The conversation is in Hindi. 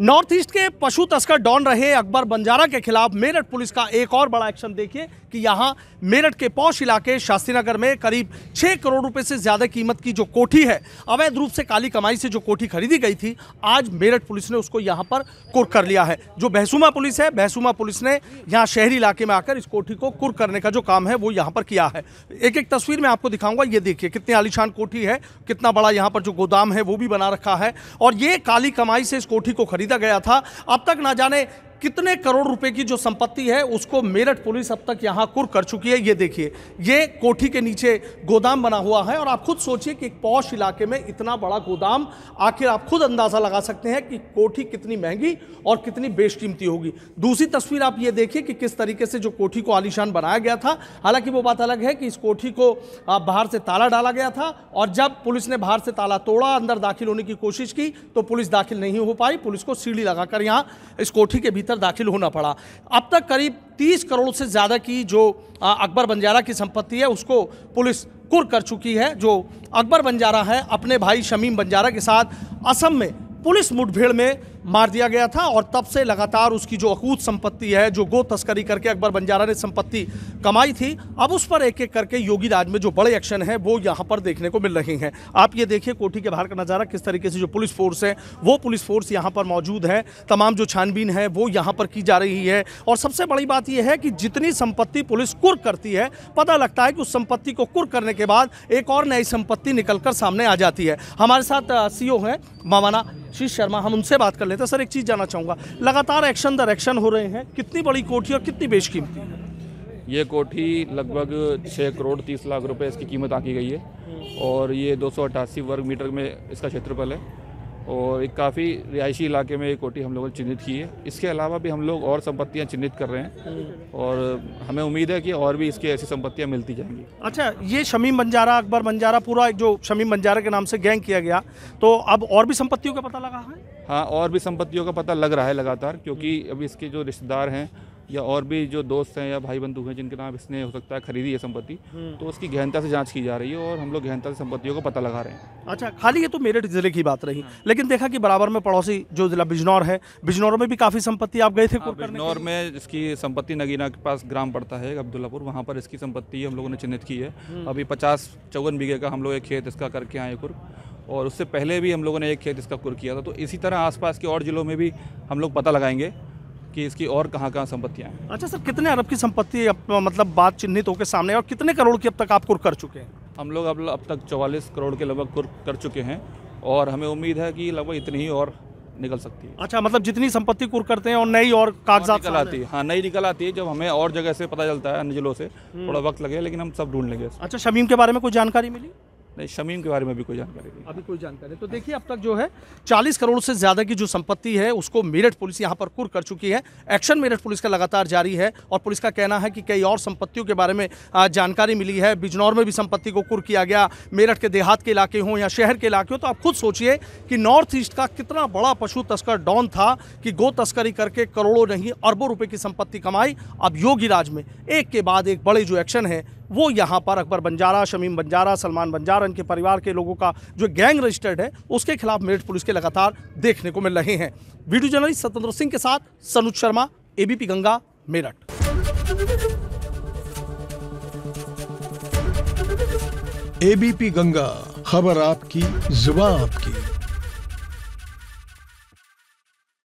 नॉर्थ ईस्ट के पशु तस्कर डॉन रहे अकबर बंजारा के खिलाफ मेरठ पुलिस का एक और बड़ा एक्शन देखिए कि यहाँ मेरठ के पौष इलाके शास्त्रीनगर में करीब छः करोड़ रुपए से ज़्यादा कीमत की जो कोठी है अवैध रूप से काली कमाई से जो कोठी खरीदी गई थी आज मेरठ पुलिस ने उसको यहाँ पर कुर्क कर लिया है जो बहसुमा पुलिस है बहसुमा पुलिस ने यहाँ शहरी इलाके में आकर इस कोठी को कुर्क करने का जो काम है वो यहाँ पर किया है एक एक तस्वीर मैं आपको दिखाऊंगा ये देखिए कितनी आलिशान कोठी है कितना बड़ा यहाँ पर जो गोदाम है वो भी बना रखा है और ये काली कमाई से इस कोठी को खरीद खरीदा गया था अब तक ना जाने कितने करोड़ रुपए की जो संपत्ति है उसको मेरठ पुलिस अब तक यहाँ कुर कर चुकी है ये देखिए ये कोठी के नीचे गोदाम बना हुआ है और आप खुद सोचिए कि एक पौष इलाके में इतना बड़ा गोदाम आखिर आप खुद अंदाज़ा लगा सकते हैं कि कोठी कितनी महंगी और कितनी बेशकीमती होगी दूसरी तस्वीर आप ये देखिए कि किस तरीके से जो कोठी को आलिशान बनाया गया था हालांकि वो बात अलग है कि इस कोठी को बाहर से ताला डाला गया था और जब पुलिस ने बाहर से ताला तोड़ा अंदर दाखिल होने की कोशिश की तो पुलिस दाखिल नहीं हो पाई पुलिस को सीढ़ी लगाकर यहाँ इस कोठी के भीतर लेकर दाखिल होना पड़ा अब तक करीब 30 करोड़ से ज़्यादा की जो अकबर बंजारा की संपत्ति है उसको पुलिस कुर कर चुकी है जो अकबर बंजारा है अपने भाई शमीम बंजारा के साथ असम में पुलिस मुठभेड़ में मार दिया गया था और तब से लगातार उसकी जो अकूत संपत्ति है जो गो तस्करी करके अकबर बंजारा ने संपत्ति कमाई थी अब उस पर एक एक करके योगी राज में जो बड़े एक्शन हैं वो यहाँ पर देखने को मिल रहे हैं आप ये देखिए कोठी के बाहर का नज़ारा किस तरीके से जो पुलिस फोर्स है वो पुलिस फोर्स यहाँ पर मौजूद है तमाम जो छानबीन है वो यहाँ पर की जा रही है और सबसे बड़ी बात यह है कि जितनी संपत्ति पुलिस कुर्क करती है पता लगता है कि उस संपत्ति को कुर्क करने के बाद एक और नई संपत्ति निकल सामने आ जाती है हमारे साथ ओ e हैं मामाना शीश शर्मा हम उनसे बात कर ले लेते तो हैं सर एक चीज़ जानना चाहूँगा लगातार एक्शन दर एक्शन हो रहे हैं कितनी बड़ी कोठी और कितनी बेशकीमती ये कोठी लगभग छः करोड़ तीस लाख रुपये इसकी कीमत आकी गई है और ये दो वर्ग मीटर में इसका क्षेत्रफल है और एक काफ़ी रिहायशी इलाके में ये कोठी हम लोगों ने चिन्हित की है इसके अलावा भी हम लोग और संपत्तियां चिन्हित कर रहे हैं और हमें उम्मीद है कि और भी इसकी ऐसी संपत्तियां मिलती जाएंगी अच्छा ये शमीम बंजारा अकबर बंजारा पूरा जो शमीम बंजारा के नाम से गैंग किया गया तो अब और भी संपत्तियों का पता लगा है हाँ और भी संपत्तियों का पता लग रहा है लगातार क्योंकि अभी इसके जो रिश्तेदार हैं या और भी जो दोस्त हैं या भाई बंधु हैं जिनके नाम इसने हो सकता है खरीदी है संपत्ति हम्म। तो उसकी गहनता से जांच की जा रही है और हम लोग गहनता से संपत्तियों का पता लगा रहे हैं अच्छा खाली ये तो मेरठ जिले की बात रही हाँ। लेकिन देखा कि बराबर में पड़ोसी जो जिला बिजनौर है बिजनौर में भी काफ़ी संपत्ति आप गए थे हाँ, बिजनौर में इसकी संपत्ति नगीना के पास ग्राम पड़ता है अब्दुल्लापुर वहाँ पर इसकी संपत्ति हम लोगों ने चिन्हित की है हम्म। अभी पचास चौवन बीघे का हम लोग एक खेत इसका करके आए कुर्क और उससे पहले भी हम लोगों ने एक खेत इसका कुर किया था तो इसी तरह आसपास के और ज़िलों में भी हम लोग पता लगाएंगे कि इसकी और कहाँ कहाँ संपत्तियाँ हैं अच्छा सर कितने अरब की संपत्ति मतलब बात चिन्हित होकर सामने और कितने करोड़ की अब तक आप कुर कर चुके हैं हम लोग अब अब तक चौवालीस करोड़ के लगभग कुर कर चुके हैं और हमें उम्मीद है कि लगभग इतनी ही और निकल सकती है अच्छा मतलब जितनी संपत्ति कुर करते हैं और नई और कागजात निकल आती है हाँ नई निकल आती है जब हमें और जगह से पता चलता है अन्य जिलों से हम्म। थोड़ा वक्त लगे लेकिन हम सब ढूंढ लेंगे अच्छा शमीम के बारे में कोई जानकारी मिली नहीं शमीम के बारे में भी कोई जानकारी नहीं अभी कोई जानकारी तो देखिए अब तक जो है 40 करोड़ से ज़्यादा की जो संपत्ति है उसको मेरठ पुलिस यहाँ पर कुर कर चुकी है एक्शन मेरठ पुलिस का लगातार जारी है और पुलिस का कहना है कि कई और संपत्तियों के बारे में जानकारी मिली है बिजनौर में भी संपत्ति को कुर किया गया मेरठ के देहात के इलाके हों या शहर के इलाके हों तो आप खुद सोचिए कि नॉर्थ ईस्ट का कितना बड़ा पशु तस्कर डॉन था कि गो तस्करी करके करोड़ों नहीं अरबों रुपये की संपत्ति कमाई अब योगी राज में एक के बाद एक बड़े जो एक्शन है वो यहाँ पर अकबर बंजारा शमीम बंजारा सलमान बंजारा इनके परिवार के लोगों का जो गैंग रजिस्टर्ड है उसके खिलाफ मेरठ पुलिस के लगातार देखने को मिल रहे हैं वीडियो जर्नलिस्ट सतेंद्र सिंह के साथ सनुज शर्मा एबीपी गंगा मेरठ एबीपी गंगा खबर आपकी जुबा आपकी